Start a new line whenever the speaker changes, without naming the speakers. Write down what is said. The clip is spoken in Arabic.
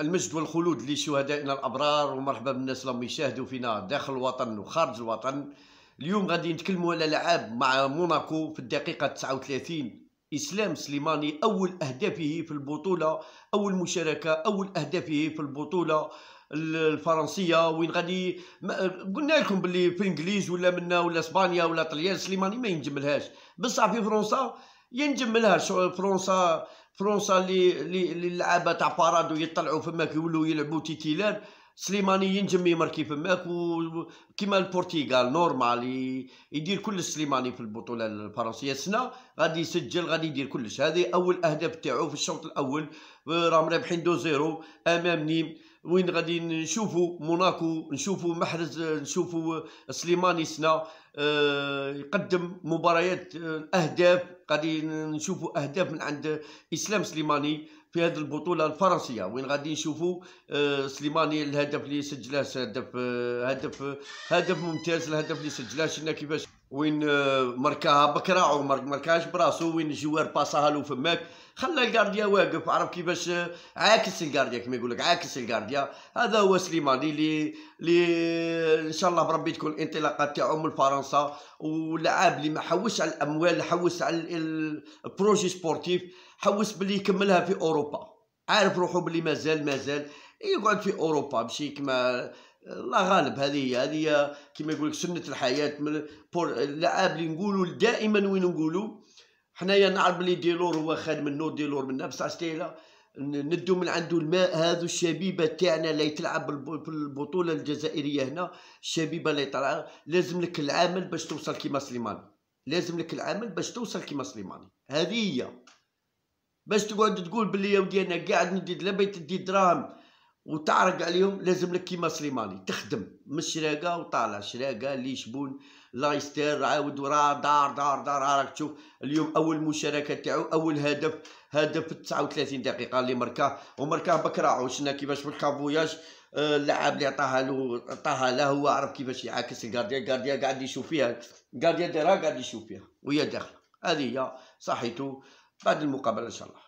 المجد والخلود لشهدائنا الابرار ومرحبا بالناس اللي يشاهدوا فينا داخل الوطن وخارج الوطن اليوم غادي نتكلموا على لعاب مع موناكو في الدقيقه 39 اسلام سليماني اول اهدافه في البطوله اول مشاركه اول اهدافه في البطوله الفرنسيه وين غادي قلنا لكم باللي في الانجليز ولا منا ولا اسبانيا ولا طليان سليماني ما ينجملهاش بصح في فرنسا ينجملها فرنسا فرنسا اللي اللي اللعابه تاع بارادو يطلعوا فماك يولوا يلعبوا تيتيلان سليماني ينجم يماركي فماك وكيما البرتغال نورمال يدير كل سليماني في البطوله الفرنسيه السنه غادي يسجل غادي يدير كلش هذه اول اهداف تاعو في الشوط الاول آه، راهم رابحين دو زيرو امام نيم وين غادي نشوفوا موناكو نشوفوا محرز نشوفوا سليماني سنا آه، يقدم مباريات آه، اهداف غادي نشوفوا اهداف من عند اسلام سليماني في هذه البطوله الفرنسيه وين غادي نشوفوا آه، سليماني الهدف اللي سجله هدف هدف هدف ممتاز الهدف اللي سجله شفنا كيفاش وين آه، مركاها بكرا مركاش براسو وين الجوار باصاها له فماك خلى الكارديا واقف عرف كيفاش آه، عاكس الكارديا كما يقول لك عاكس الكارديا هذا هو سليماني اللي اللي ان شاء الله بربي تكون الانطلاقه تاعو من فرنسا ولاعب اللي ما حوسش على الاموال حوس على البروجي سبورتيف حوس باللي يكملها في اوروبا عارف روحو باللي مازال مازال يقعد في اوروبا ماشي كما الله غالب هذه هذه كما يقول سنه الحياه بور اللعاب اللي نقولوا دائما وين نقولوا حنايا نعرف بلي ديلور هو خادم النور ديلور من بصح ستيلا ندو من عنده الماء هذو الشبيبه تاعنا اللي تلعب بالبطوله الجزائريه هنا الشبيبه اللي طلع لازم لك العمل باش توصل كيما سليماني لازم لك العمل باش توصل كيما سليماني هذه هي باش تقعد تقول بلي يا ودي انا قاعد ندي لا بيت ندي دراهم وتعرق عليهم لازم لك كيما سليماني تخدم من الشراقه وطالع شراقه شبون لايستير عاود وراه دار دار دار راك تشوف اليوم اول مشاركه تاعو اول هدف هدف 39 دقيقه اللي مركاه ومركاه بكره وشنا كيفاش في الكافوياج آه، اللاعب اللي عطاها له عطاها له هو عرف كيفاش يعاكس الكارديا الكارديا قاعد يشوف فيها الكارديا دايرها قاعد يشوف فيها وهي داخله هذه هي صحيتو بعد المقابله ان شاء الله